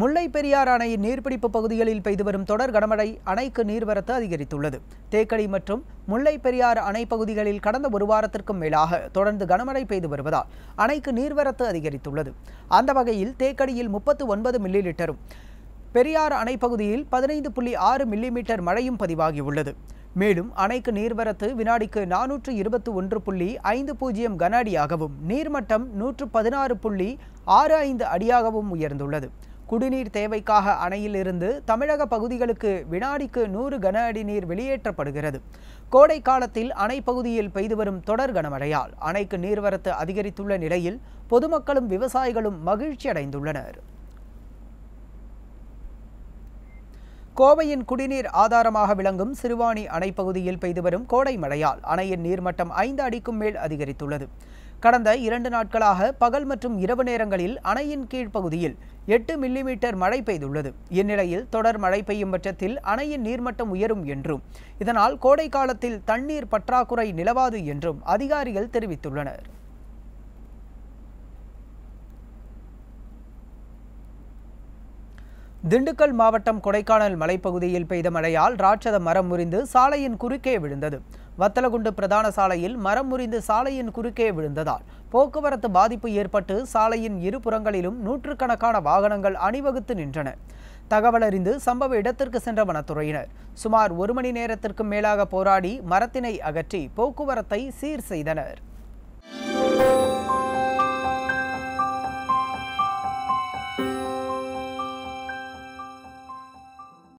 முல்லை பெரியார் அணையின் நீர்பிடிப்பு பகுதிகளில் பெய்து வரும் தொடர் கனமழை அணைக்கு நீர்வரத்து அதிகரித்துள்ளது தேக்கடி மற்றும் முல்லை பெரியார் அணை பகுதிகளில் கடந்த ஒரு வாரத்திற்கும் மேலாக தொடர்ந்து கனமழை பெய்து வருவதால் அணைக்கு நீர்வரத்து அதிகரித்துள்ளது அந்த வகையில் தேக்கடியில் முப்பத்து ஒன்பது மில்லி லிட்டரும் பெரியார் அணை பகுதியில் பதினைந்து புள்ளி ஆறு மில்லி மீட்டர் மழையும் பதிவாகியுள்ளது மேலும் அணைக்கு நீர்வரத்து வினாடிக்கு நானூற்று இருபத்தி ஒன்று புள்ளி ஐந்து பூஜ்ஜியம் கன அடியாகவும் நீர்மட்டம் நூற்று பதினாறு புள்ளி ஆறு ஐந்து அடியாகவும் உயர்ந்துள்ளது குடிநீர் தேவைக்காக அணையிலிருந்து தமிழக பகுதிகளுக்கு வினாடிக்கு நூறு கன அடி நீர் வெளியேற்றப்படுகிறது கோடை காலத்தில் அணை பகுதியில் பெய்து வரும் தொடர் கனமழையால் அணைக்கு நீர்வரத்து அதிகரித்துள்ள நிலையில் பொதுமக்களும் விவசாயிகளும் மகிழ்ச்சி அடைந்துள்ளனர் கோவையின் குடிநீர் ஆதாரமாக விளங்கும் சிறுவாணி அணை பகுதியில் பெய்து வரும் கோடை மழையால் அணையின் நீர்மட்டம் ஐந்து அடிக்கும் மேல் அதிகரித்துள்ளது கடந்த இரண்டு நாட்களாக பகல் மற்றும் இரவு நேரங்களில் அணையின் கீழ்ப்பகுதியில் எட்டு மில்லிமீட்டர் மழை பெய்துள்ளது இந்நிலையில் தொடர் மழை பெய்யும் பட்சத்தில் அணையின் நீர்மட்டம் உயரும் என்றும் இதனால் கோடை காலத்தில் தண்ணீர் பற்றாக்குறை நிலவாது என்றும் அதிகாரிகள் தெரிவித்துள்ளனர் திண்டுக்கல் மாவட்டம் கொடைக்கானல் மலைப்பகுதியில் பெய்த மழையால் ராட்சத மரம் முறிந்து சாலையின் குறுக்கே விழுந்தது வத்தலகுண்டு பிரதான சாலையில் மரம் முறிந்து சாலையின் குறுக்கே விழுந்ததால் போக்குவரத்து பாதிப்பு ஏற்பட்டு சாலையின் இரு புறங்களிலும் நூற்றுக்கணக்கான வாகனங்கள் அணிவகுத்து நின்றன தகவல் அறிந்து சம்பவ இடத்திற்கு சென்ற வனத்துறையினர் சுமார் ஒரு மணி நேரத்திற்கும் மேலாக போராடி மரத்தினை அகற்றி போக்குவரத்தை சீர் செய்தனர்